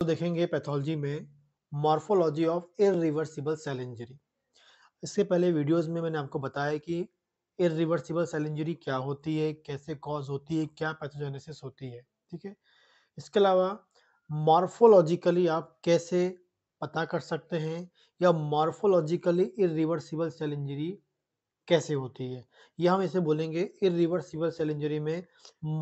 तो देखेंगे पैथोलॉजी में morphology of irreversible cell injury इससे पहले वीडियोस में मैंने आपको बताया कि इरिवर्सिबल सेल इंजरी क्या होती है कैसे कॉज होती है क्या पैथोजेनेसिस होती है ठीक है इसके अलावा मॉर्फोलॉजिकली आप कैसे पता कर सकते हैं या मॉर्फोलॉजिकली इरिवर्सिबल सेल इंजरी कैसे होती है यह हम इसे बोलेंगे इरिवर्सिबल सेल इंजरी में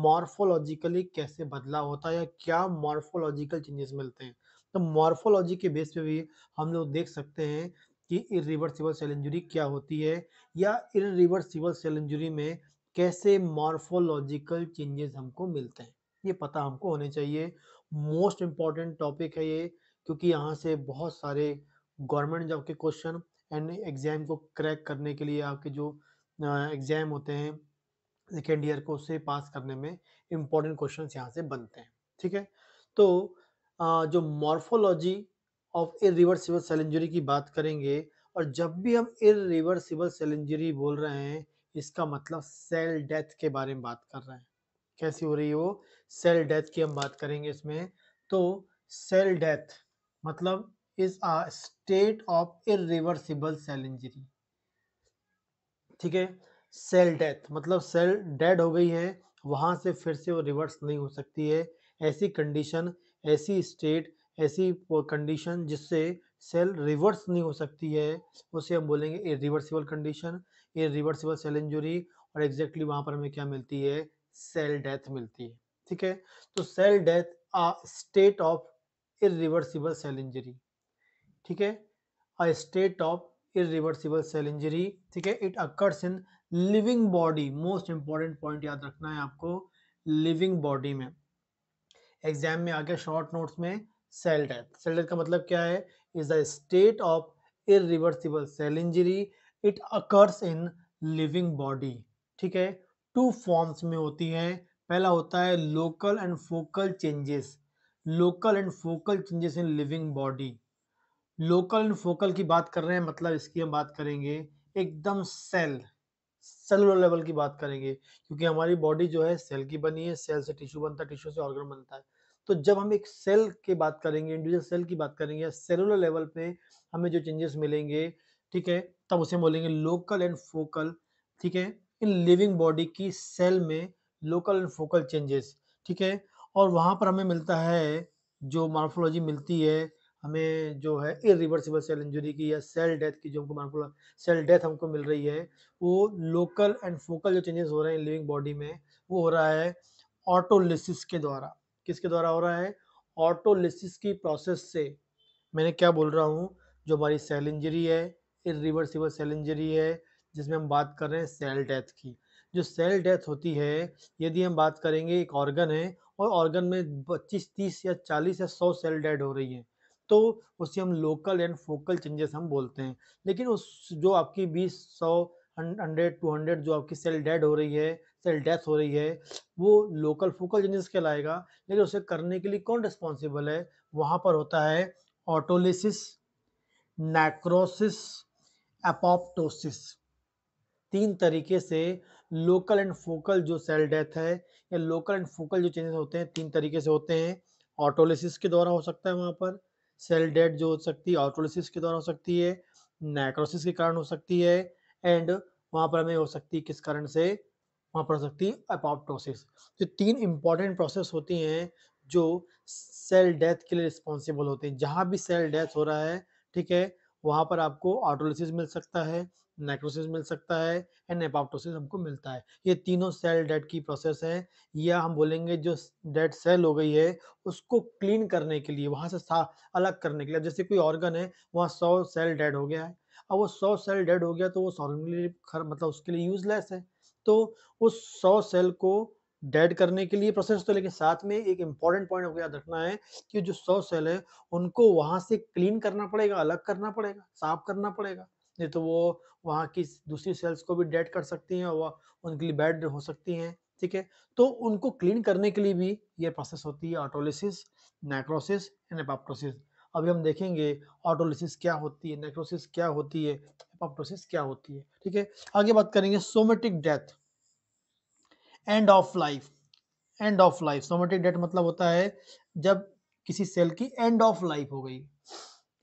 मॉर्फोलॉजिकली कैसे बदलाव होता है या क्या मॉर्फोलॉजिकल चेंजेस मिलते हैं तो मॉर्फोलॉजी के बेस पे भी हम लोग देख सकते हैं कि इरिवर्सिबल सेल इंजरी क्या होती है या इरिवर्सिबल सेल इंजरी में कैसे मॉर्फोलॉजिकल चेंजेस हमको मिलते हैं ये पता हमको होने चाहिए मोस्ट इम्पॉर्टेंट टॉपिक है ये क्योंकि यहाँ से बहुत सारे गवर्नमेंट जॉब के क्वेश्चन एंड एग्ज़ाम को क्रैक करने के लिए आपके जो एग्ज़ाम होते हैं सेकेंड ईयर को उससे पास करने में इम्पोर्टेंट क्वेश्चन यहाँ से बनते हैं ठीक है तो आ, जो morphology of irreversible cell injury की बात करेंगे और जब भी हम इरिवर्सिबल सेल इंजरी बोल रहे हैं इसका मतलब सेल डेथ के बारे में बात कर रहे हैं कैसी हो रही है वो सेल डेथ की हम बात करेंगे इसमें तो सेल डेथ मतलब is a state of irreversible cell injury ठीक है सेल डेथ मतलब सेल डेड हो गई है वहां से फिर से वो रिवर्स नहीं हो सकती है ऐसी कंडीशन ऐसी स्टेट ऐसी कंडीशन जिससे सेल रिवर्स नहीं हो सकती है उसे हम बोलेंगे a reversible condition a reversible cell injury और एग्जैक्टली वहां पर हमें क्या मिलती है सेल डेथ मिलती है ठीक है तो cell death a state of irreversible cell injury ठीक है a state of irreversible cell injury ठीक है it occurs in living body most important point याद रखना है आपको लिविंग बॉडी में एग्जाम में आ गया शॉर्ट नोट्स में सेल डेथ सेल डेथ का मतलब क्या है is the state of irreversible cell injury it occurs in living body ठीक है टू फॉर्म्स में होती है पहला होता है local and focal changes local and focal changes in living body local and focal की बात कर रहे हैं मतलब इसकी हम बात करेंगे एकदम सेल सेलुलर लेवल की बात करेंगे क्योंकि हमारी बॉडी जो है सेल की बनी है सेल से टिश्यू बनता है टिश्यू से ऑर्गन बनता है तो जब हम एक सेल की बात करेंगे इंडिविजुअल सेल की बात करेंगे सेलुलर लेवल पे हमें जो चेंजेस मिलेंगे ठीक है तब उसे बोलेंगे लोकल एंड फोकल ठीक है इन लिविंग बॉडी की सेल में लोकल एंड फोकल चेंजेस ठीक है और वहाँ पर हमें मिलता है जो मार्फोलॉजी मिलती है हमें जो है इरिवर्सिबल सेल इंजरी की या सेल डेथ की जो हमको मार्फुल सेल डेथ हमको मिल रही है वो लोकल एंड फोकल जो चेंजेस हो रहे हैं लिविंग बॉडी में वो हो रहा है ऑटोलिसिस के द्वारा किसके द्वारा हो रहा है ऑटोलिसिस की प्रोसेस से मैंने क्या बोल रहा हूँ जो हमारी सेल इंजरी है इरिवर्सिबल सेल इंजरी है जिसमें हम बात कर रहे हैं सेल डेथ की जो सेल डेथ होती है यदि हम बात करेंगे एक ऑर्गन है और ऑर्गन में पच्चीस तीस या चालीस या सौ सेल डेड हो रही है तो उसे हम लोकल एंड फोकल चेंजेस हम बोलते हैं लेकिन उस जो आपकी बीस सौ हंड्रेड टू हंड्रेड जो आपकी सेल डेड हो रही है सेल डेथ हो रही है वो लोकल फोकल चेंजेस कहलाएगा लेकिन उसे करने के लिए कौन रिस्पॉन्सिबल है वहाँ पर होता है ऑटोलिसिस नेक्रोसिस एपोप्टोसिस तीन तरीके से लोकल एंड फोकल जो सेल डेथ है या लोकल एंड फोकल जो चेंजेस होते हैं तीन तरीके से होते हैं ऑटोलिसिस के द्वारा हो सकता है वहाँ पर सेल डेथ जो हो सकती है ऑटोलिसिस के दौरान हो सकती है नाइक्रोसिस के कारण हो सकती है एंड वहां पर हमें हो सकती है किस कारण से वहां पर हो सकती है अपॉप्टोसिस तो तीन इंपॉर्टेंट प्रोसेस होती हैं जो सेल डेथ के लिए रिस्पॉन्सिबल होते हैं जहां भी सेल डेथ हो रहा है ठीक है वहां पर आपको ऑटोलिसिस मिल सकता है नेक्रोसिस मिल सकता है एंड नेपाप्टोसिस हमको मिलता है ये तीनों सेल डेड की प्रोसेस है या हम बोलेंगे जो डेड सेल हो गई है उसको क्लीन करने के लिए वहाँ से अलग करने के लिए जैसे कोई ऑर्गन है वहाँ सौ सेल डेड हो गया है अब वो सौ सेल डेड हो गया तो वो खर मतलब उसके लिए यूजलेस है तो उस सौ सेल को डेड करने के लिए प्रोसेस तो लेकिन साथ में एक इम्पॉर्टेंट पॉइंट आपको याद रखना है कि जो सौ सेल है उनको वहाँ से क्लीन करना पड़ेगा अलग करना पड़ेगा साफ करना पड़ेगा नहीं तो वो वहाँ की दूसरी सेल्स को भी डेड कर सकती हैं और वह उनके लिए बैड हो सकती हैं ठीक है तो उनको क्लीन करने के लिए भी ये प्रोसेस होती है ऑटोलिसिस नेक्रोसिस एंड एपाप्टोसिस अभी हम देखेंगे ऑटोलिसिस क्या होती है नेक्रोसिस क्या होती है एपाप्टोसिस क्या होती है ठीक है आगे बात करेंगे somatic death end of life end of life somatic death मतलब होता है जब किसी सेल की एंड ऑफ लाइफ हो गई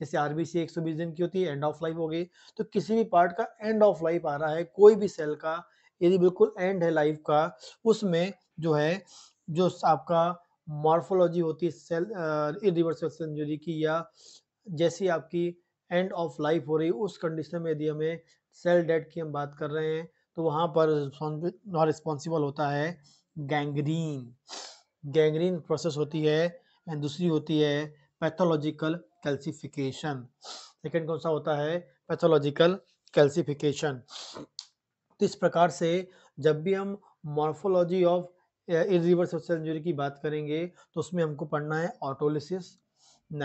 जैसे आरबीसी 120 दिन की होती है एंड ऑफ लाइफ हो गई तो किसी भी पार्ट का एंड ऑफ लाइफ आ रहा है कोई भी सेल का यदि बिल्कुल एंड है लाइफ का उसमें जो है जो आपका मॉर्फोलॉजी होती है सेल इरिवर्सल इंजरी की या जैसी आपकी एंड ऑफ लाइफ हो रही उस कंडीशन में यदि हमें सेल डेथ की हम बात कर रहे हैं तो वहाँ पर रिस्पॉन्सिबल होता है गैंग्रीन गैंग्रीन प्रोसेस होती है एंड दूसरी होती है पैथोलॉजिकल कैल्सिफिकेशन सेकेंड कौन सा होता है पैथोलॉजिकल कैल्सिफिकेशन तो इस प्रकार से जब भी हम morphology of irreversible cell injury की बात करेंगे तो उसमें हमको पढ़ना है ऑटोलिसिस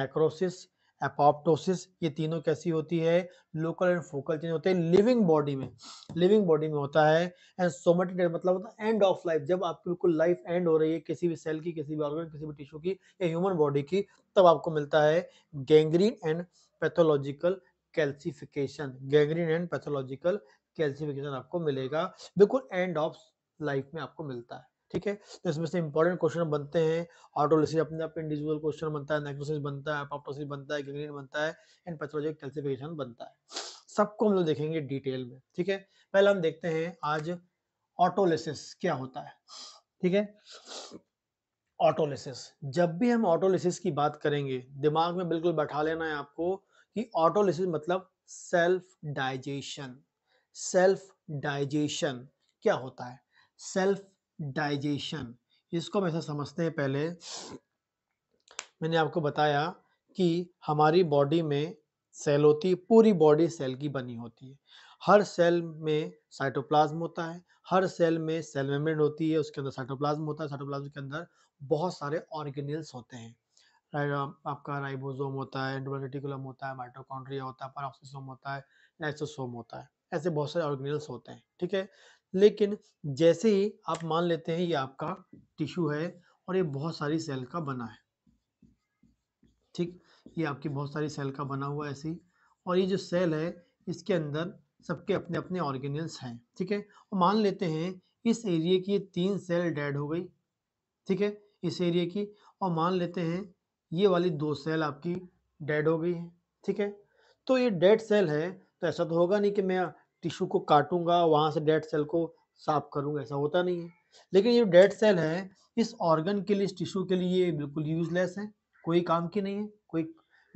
नेक्रोसिस एपोप्टोसिस ये तीनों कैसी होती है लोकल एंड फोकल चेंज होते हैं लिविंग बॉडी में लिविंग बॉडी में होता है एंड सोमेटिक मतलब होता है एंड ऑफ लाइफ जब आपकी बिल्कुल लाइफ एंड हो रही है किसी भी सेल की किसी भी ऑर्गन किसी भी टिश्यू की या ह्यूमन बॉडी की तब आपको मिलता है gangrene and pathological calcification gangrene and pathological calcification आपको मिलेगा बिल्कुल एंड ऑफ लाइफ में आपको मिलता है ठीक है तो इसमें से इंपॉर्टेंट क्वेश्चन बनते हैं ऑटोलिसिस अपने आप इंडिविजुअल क्वेश्चन बनता है नेक्रोसिस बनता है अपोप्टोसिस बनता है गैंग्रीन बनता है एंड पैथोलॉजिक कैल्सिफिकेशन बनता है सबको हम लोग देखेंगे डिटेल में ठीक है पहले हम देखते हैं आज ऑटोलिसिस क्या होता है ठीक है ऑटोलिसिस जब भी हम ऑटोलिसिस की बात करेंगे दिमाग में बिल्कुल बैठा लेना है आपको कि ऑटोलिसिस मतलब सेल्फ डाइजेशन सेल्फ डाइजेशन क्या होता है सेल्फ डाइजेशन इसको हम ऐसा समझते हैं पहले मैंने आपको बताया कि हमारी बॉडी में सेल होती है पूरी बॉडी सेल की बनी होती है हर सेल में साइटोप्लाज्म होता है हर सेल में सेल मेम्ब्रेन होती है उसके अंदर साइटोप्लाज्म होता है साइटोप्लाज्म के अंदर बहुत सारे ऑर्गेनिल्स होते हैं आपका राइबोसोम होता है एंडोमेटिकुलम होता है माइटोकॉन्ड्रिया होता है परऑक्सीसोम होता है लाइसोसोम होता है ऐसे बहुत सारे ऑर्गेनल्स होते हैं ठीक है लेकिन जैसे ही आप मान लेते हैं ये आपका टिश्यू है और ये बहुत सारी सेल का बना है ठीक ये आपकी बहुत सारी सेल का बना हुआ ऐसी और ये जो सेल है इसके अंदर सबके अपने अपने ऑर्गेनल्स हैं ठीक है और मान लेते हैं इस एरिए की तीन सेल डेड हो गई ठीक है इस एरिए की और मान लेते हैं ये वाली दो सेल आपकी डेड हो गई है ठीक है तो ये डेड सेल है तो ऐसा तो होगा नहीं कि मैं टिश्यू को काटूंगा वहां से डेड सेल को साफ करूंगा ऐसा होता नहीं है लेकिन ये डेड सेल है इस ऑर्गन के लिए इस टिश्यू के लिए ये बिल्कुल यूजलेस है कोई काम की नहीं है कोई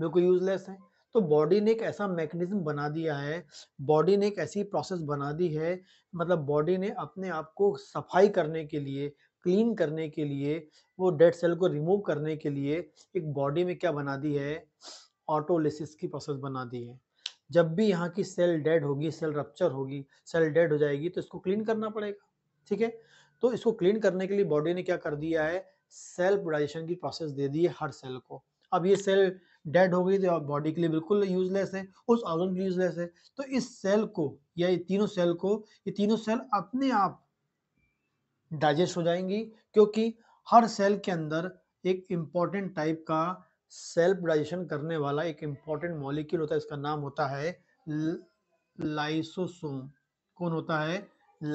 बिल्कुल यूजलेस है तो बॉडी ने एक ऐसा मैकेनिज्म बना दिया है बॉडी ने एक ऐसी प्रोसेस बना दी है मतलब बॉडी ने अपने आप को सफाई करने के लिए क्लीन करने के लिए वो डेड सेल को रिमूव करने के लिए एक बॉडी में क्या बना दी है ऑटोलिसिस की प्रोसेस बना दी है जब भी यहाँ की सेल डेड होगी सेल रप्चर होगी सेल डेड हो जाएगी तो इसको क्लीन करना पड़ेगा ठीक है तो इसको क्लीन करने के लिए बॉडी ने क्या कर दिया है सेल प्रोडाइजेशन की प्रोसेस दे दी है हर सेल को अब ये सेल डेड हो गई तो बॉडी के लिए बिल्कुल यूजलेस है उस ऑर्गन के लिए यूजलेस है तो इस सेल को या ये तीनों सेल को ये तीनों सेल अपने आप डाइजेस्ट हो जाएंगी क्योंकि हर सेल के अंदर एक इम्पॉर्टेंट टाइप का सेल्फ डाइजेशन करने वाला एक इम्पॉर्टेंट मॉलिक्यूल होता है इसका नाम होता है लाइसोसोम कौन होता है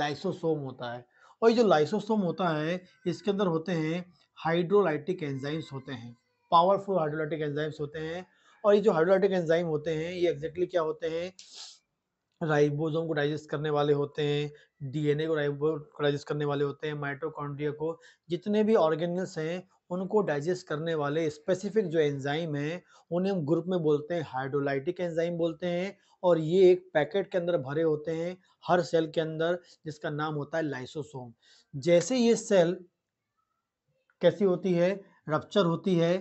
लाइसोसोम होता है और ये जो लाइसोसोम होता है इसके अंदर होते हैं हाइड्रोलाइटिक एंजाइम्स होते हैं पावरफुल हाइड्रोलाइटिक एंजाइम्स होते हैं और ये जो हाइड्रोलाइटिक एंजाइम होते हैं ये एग्जैक्टली क्या होते हैं राइबोसोम को डाइजेस्ट करने वाले होते हैं डीएनए को राइबो को डाइजेस्ट करने वाले होते हैं माइट्रोकॉन्ड्रिया को जितने भी ऑर्गेनल्स हैं उनको डाइजेस्ट करने वाले स्पेसिफिक जो एंजाइम हैं उन्हें हम ग्रुप में बोलते हैं हाइड्रोलाइटिक एंजाइम बोलते हैं और ये एक पैकेट के अंदर भरे होते हैं हर सेल के अंदर जिसका नाम होता है लाइसोसोम जैसे ये सेल कैसी होती है रप्चर होती है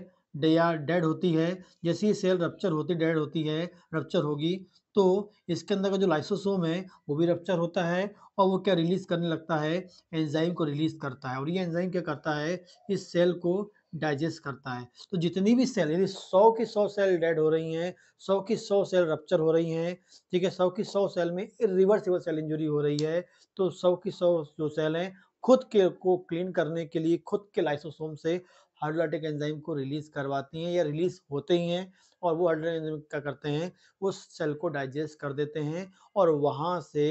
या डेड होती है जैसे ही सेल रप्चर होती डेड होती है रप्चर होगी तो इसके अंदर का जो लाइसोसोम है वो भी रप्चर होता है और वो क्या रिलीज़ करने लगता है एंजाइम को रिलीज़ करता है और ये एंजाइम क्या करता है इस सेल को डाइजेस्ट करता है तो जितनी भी सेल यानी सौ की सौ सेल डेड हो रही हैं सौ की सौ सेल रप्चर हो रही हैं ठीक है सौ की सौ सेल में रिवर्सिबल सेल इंजरी हो रही है तो सौ की सौ जो सेल हैं खुद के को क्लीन करने के लिए खुद के लाइसोसोम से हाइड्रोलाइटिक एंजाइम को रिलीज करवाती हैं या रिलीज होते ही हैं और वो हाइड्रोलाइटिक एंजाइम क्या करते हैं उस सेल को डाइजेस्ट कर देते हैं और वहाँ से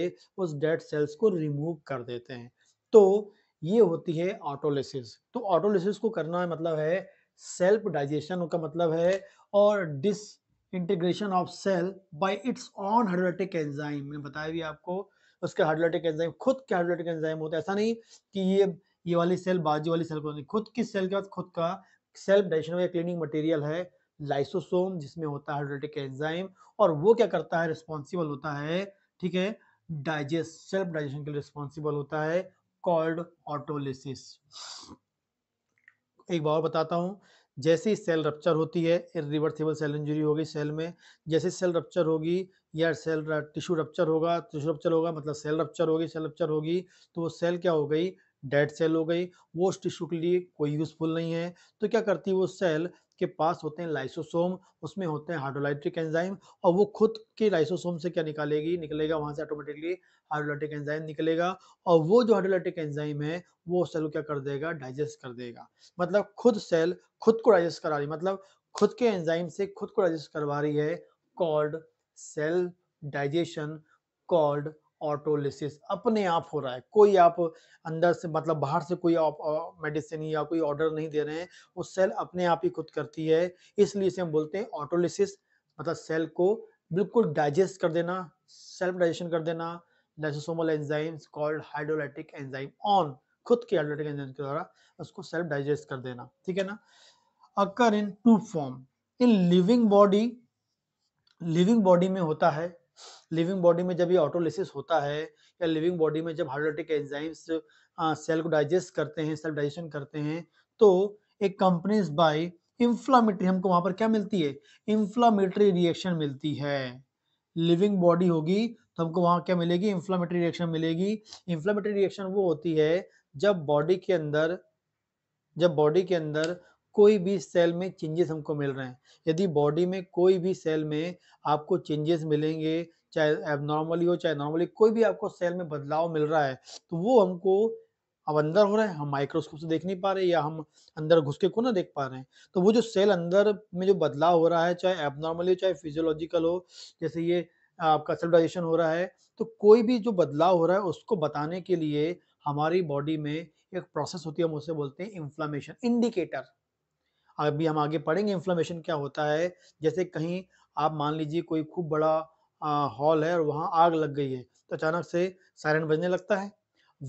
उस डेड सेल्स को रिमूव कर देते हैं तो ये होती है ऑटोलिसिस तो ऑटोलिसिस को करना है मतलब है सेल्फ डाइजेशन का मतलब है और disintegration of cell by its own hydrolytic enzyme मैंने बताया भी आपको उसके हाइड्रोलाइटिक एंजाइम खुद के हाइड्रोलाइटिक एंजाइम होते हैं ऐसा नहीं कि ये ये वाली सेल बाजू वाली सेल को खुद की सेल के बाद खुद का सेल्फ डाइजेशन या क्लीनिंग मटेरियल है लाइसोसोम जिसमें होता है हाइड्रोटिक एंजाइम और वो क्या करता है रिस्पॉन्सिबल होता है ठीक है डाइजेस्ट सेल्फ डाइजेशन के लिए रिस्पॉन्सिबल होता है कॉल्ड ऑटोलिसिस एक बार बताता हूँ जैसे ही सेल रप्चर होती है रिवर्सिबल सेल इंजरी होगी सेल में जैसे सेल रप्चर होगी या सेल टिश्यू रप्चर होगा टिश्यू रप्चर होगा मतलब सेल रप्चर होगी सेल रप्चर होगी तो वो सेल क्या हो गई डेड सेल हो गई वो उस टिश्यू के लिए कोई यूज़फुल नहीं है तो क्या करती है वो सेल के पास होते हैं लाइसोसोम उसमें होते हैं हाइड्रोलाइट्रिक एंजाइम और वो खुद के लाइसोसोम से क्या निकालेगी निकलेगा वहाँ से ऑटोमेटिकली हार्डोलाइट्रिक एंजाइम निकलेगा और वो जो हार्डोलाइट्रिक एंजाइम है वो सेल को क्या कर देगा डाइजेस्ट कर देगा मतलब खुद सेल खुद को डाइजेस्ट करा रही मतलब खुद के एंजाइम से खुद को डाइजेस्ट करवा रही है called cell digestion called autolysis अपने आप हो रहा है कोई आप अंदर से मतलब बाहर से कोई मेडिसिन या कोई ऑर्डर नहीं दे रहे हैं वो सेल अपने आप ही खुद करती है इसलिए इसे हम बोलते हैं ऑटोलिसिस मतलब सेल को बिल्कुल डाइजेस्ट कर देना सेल्फ डाइजेशन कर देना lysosomal enzymes called hydrolytic enzyme own खुद के हाइड्रोलाइटिक एंजाइम के द्वारा उसको सेल्फ डाइजेस्ट कर देना ठीक है ना occur in two form in living body living body में होता है लिविंग बॉडी में जब ये ऑटोलिसिस होता है या लिविंग बॉडी में जब हाइड्रोटिक एंजाइम्स सेल को डाइजेस्ट करते हैं सेल डाइजेशन करते हैं तो एक कंपनीज बाय इंफ्लामेटरी हमको वहां पर क्या मिलती है इंफ्लामेटरी रिएक्शन मिलती है लिविंग बॉडी होगी तो हमको वहां क्या मिलेगी इंफ्लामेटरी रिएक्शन मिलेगी इंफ्लामेटरी रिएक्शन वो होती है जब बॉडी के अंदर जब बॉडी के अंदर कोई भी सेल में चेंजेस हमको मिल रहे हैं यदि बॉडी में कोई भी सेल में आपको चेंजेस मिलेंगे चाहे एबनॉर्मली हो चाहे नॉर्मली कोई भी आपको सेल में बदलाव मिल रहा है तो वो हमको अब अंदर हो रहा है हम माइक्रोस्कोप से देख नहीं पा रहे या हम अंदर घुस के को ना देख पा रहे हैं तो वो जो सेल अंदर में जो बदलाव हो रहा है चाहे एबनॉर्मली हो चाहे फिजियोलॉजिकल हो जैसे ये आपका सेल हो रहा है तो कोई भी जो बदलाव हो रहा है उसको बताने के लिए हमारी बॉडी में एक प्रोसेस होती है हम उसे बोलते हैं इन्फ्लामेशन इंडिकेटर अभी हम आगे पढ़ेंगे इन्फ्लामेशन क्या होता है जैसे कहीं आप मान लीजिए कोई खूब बड़ा हॉल है और वहाँ आग लग गई है तो अचानक से सायरन बजने लगता है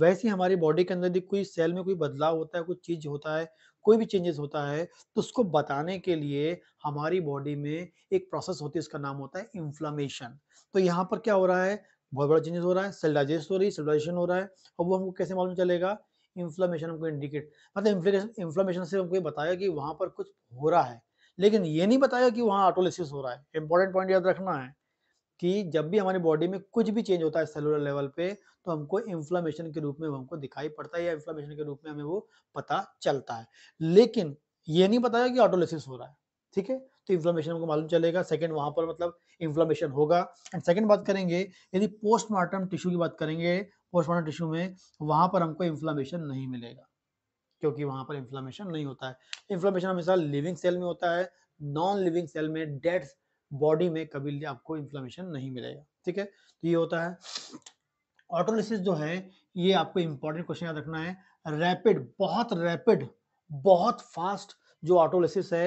वैसे ही हमारी बॉडी के अंदर यदि कोई सेल में कोई बदलाव होता है कोई चीज होता है कोई भी चेंजेस होता है तो उसको बताने के लिए हमारी बॉडी में एक प्रोसेस होती है उसका नाम होता है इन्फ्लामेशन तो यहाँ पर क्या हो रहा है बहुत बड़ा चेंजेस हो रहा है सेल डाइजेस्ट हो रही है सेल डाइजेशन हो रहा है और वो हमको कैसे मालूम चलेगा इन्फ्लामेशन हमको इंडिकेट मतलब इन्फ्लामेशन से हमको बताया कि वहाँ पर कुछ हो रहा है लेकिन ये नहीं बताया कि वहाँ ऑटोलिसिस हो रहा है इंपॉर्टेंट पॉइंट याद रखना है कि जब भी हमारी बॉडी में कुछ भी चेंज होता है सेलुलर लेवल पे तो हमको इन्फ्लामेशन के रूप में हमको दिखाई पड़ता है या इन्फ्लामेशन के रूप में हमें वो पता चलता है लेकिन ये नहीं बताया कि ऑटोलिसिस हो रहा है ठीक है तो इन्फ्लामेशन हमको मालूम चलेगा सेकेंड वहां पर मतलब इन्फ्लामेशन होगा एंड सेकेंड बात करेंगे यदि पोस्टमार्टम टिश्यू की बात करेंगे पोस्टमार्टम टिश्यू में वहाँ पर हमको इन्फ्लामेशन नहीं मिलेगा क्योंकि वहाँ पर इन्फ्लामेशन नहीं होता है इन्फ्लामेशन हमेशा लिविंग सेल में होता है नॉन लिविंग सेल में डेड बॉडी में कभी आपको इन्फ्लामेशन नहीं मिलेगा ठीक है तो ये होता है ऑटोलिसिस जो है ये आपको इंपॉर्टेंट क्वेश्चन याद रखना है रैपिड बहुत रैपिड बहुत फास्ट जो ऑटोलिसिस है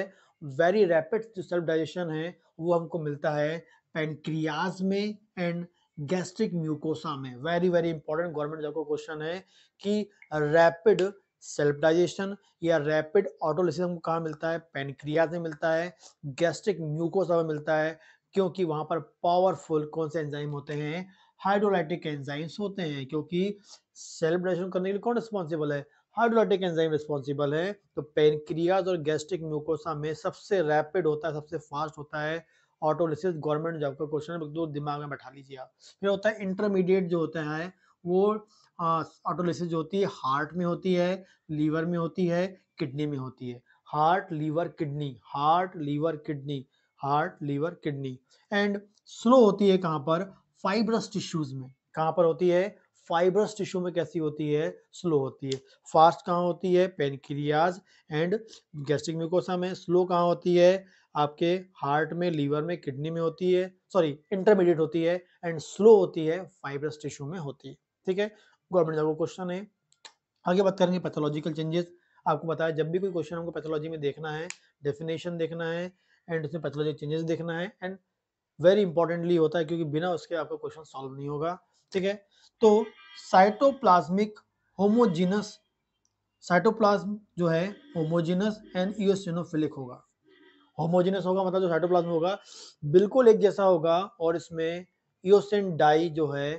वेरी रैपिड जो सेल्फ डाइजेशन है वो हमको मिलता है पेनक्रियाज में एंड गैस्ट्रिक म्यूकोसा में very very important government job का क्वेश्चन है कि रैपिड सेल्फ डाइजेशन या रैपिड ऑटोलिसिस हमको कहाँ मिलता है पेनक्रियाज में मिलता है गैस्ट्रिक म्यूकोसा में मिलता है क्योंकि वहां पर पावरफुल कौन से एंजाइम होते हैं हाइड्रोलाइटिक एंजाइम्स होते हैं क्योंकि सेल्फ डाइजेशन करने के लिए कौन रिस्पॉन्सिबल है हाइड्रोलाइटिक एंजाइम रिस्पॉन्सिबल है तो पेनक्रियाज और गैस्ट्रिक म्यूकोसा में सबसे रैपिड होता है सबसे फास्ट होता है ऑटोलिसिस गवर्नमेंट जॉब का क्वेश्चन है दिमाग में बैठा लीजिए आप फिर होता है इंटरमीडिएट जो होता है वो ऑटोलिसिस जो होती है हार्ट में होती है लीवर में होती है किडनी में होती है heart liver kidney heart liver kidney heart liver kidney and slow होती है कहाँ पर फाइब्रस टिश्यूज में कहाँ पर होती है फाइब्रस टिश्यू में कैसी होती है स्लो होती है फास्ट कहाँ होती है पेनक्रियाज एंड गैस्ट्रिक म्यूकोसा में स्लो कहाँ होती है आपके हार्ट में लीवर में किडनी में होती है सॉरी इंटरमीडिएट होती है एंड स्लो होती है फाइब्रस टिश्यू में होती है ठीक है गवर्नमेंट जॉब क्वेश्चन है आगे बात करेंगे पैथोलॉजिकल चेंजेस आपको बताया जब भी कोई क्वेश्चन हमको पैथोलॉजी में देखना है डेफिनेशन देखना है एंड उसमें पैथोलॉजी चेंजेस देखना है एंड वेरी इंपॉर्टेंटली होता है क्योंकि बिना उसके आपका क्वेश्चन सॉल्व नहीं होगा ठीक है तो साइटोप्लाज्मिक होमोजीनस साइटोप्लाज्म जो है होमोजीनस एंड ईओसिनोफिलिक होगा होमोजेनस होगा मतलब जो साइटोप्लाज्म होगा बिल्कुल एक जैसा होगा और इसमें ईओसिन डाई जो है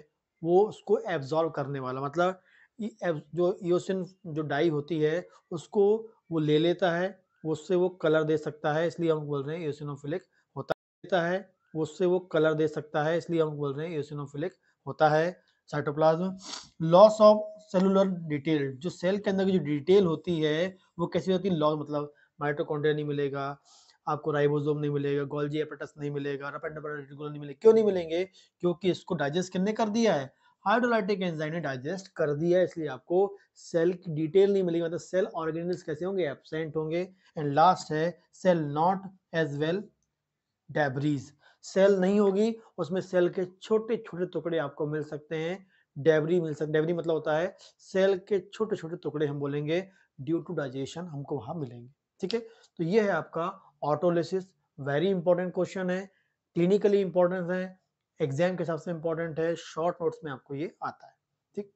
वो उसको एब्जॉर्व करने वाला मतलब जो ईओसिन जो डाई होती है उसको वो ले लेता है उससे वो कलर दे सकता है इसलिए हम बोल रहे हैं ईओसिनोफिलिक होता है उससे वो कलर दे सकता है इसलिए हम बोल रहे हैं ईओसिनोफिलिक होता है cytoplasm loss of cellular detail जो सेल के अंदर की जो डिटेल होती है वो कैसी होती है लॉस मतलब माइटोकॉन्ड्रिया नहीं मिलेगा आपको राइबोसोम नहीं मिलेगा गोल्जी एपेटस नहीं मिलेगा रेटिकुलम नहीं मिलेगा क्यों नहीं मिलेंगे क्योंकि इसको डाइजेस्ट किसने कर दिया है हाइड्रोलाइटिक एंजाइम ने डाइजेस्ट कर दिया है इसलिए आपको सेल की डिटेल नहीं मिलेगी मतलब सेल ऑर्गेनिज कैसे होंगे एबसेंट होंगे एंड लास्ट है cell not as well debris cell नहीं होगी उसमें सेल के छोटे छोटे टुकड़े आपको मिल सकते हैं डेबरी मिल सकते डेबरी मतलब होता है सेल के छोटे छोटे टुकड़े हम बोलेंगे ड्यू टू डाइजेशन हमको वहां मिलेंगे ठीक है तो ये है आपका ऑटोलिसिस वेरी इंपॉर्टेंट क्वेश्चन है क्लिनिकली इंपॉर्टेंट है एग्जाम के हिसाब से इंपॉर्टेंट है शॉर्ट नोट्स में आपको ये आता है ठीक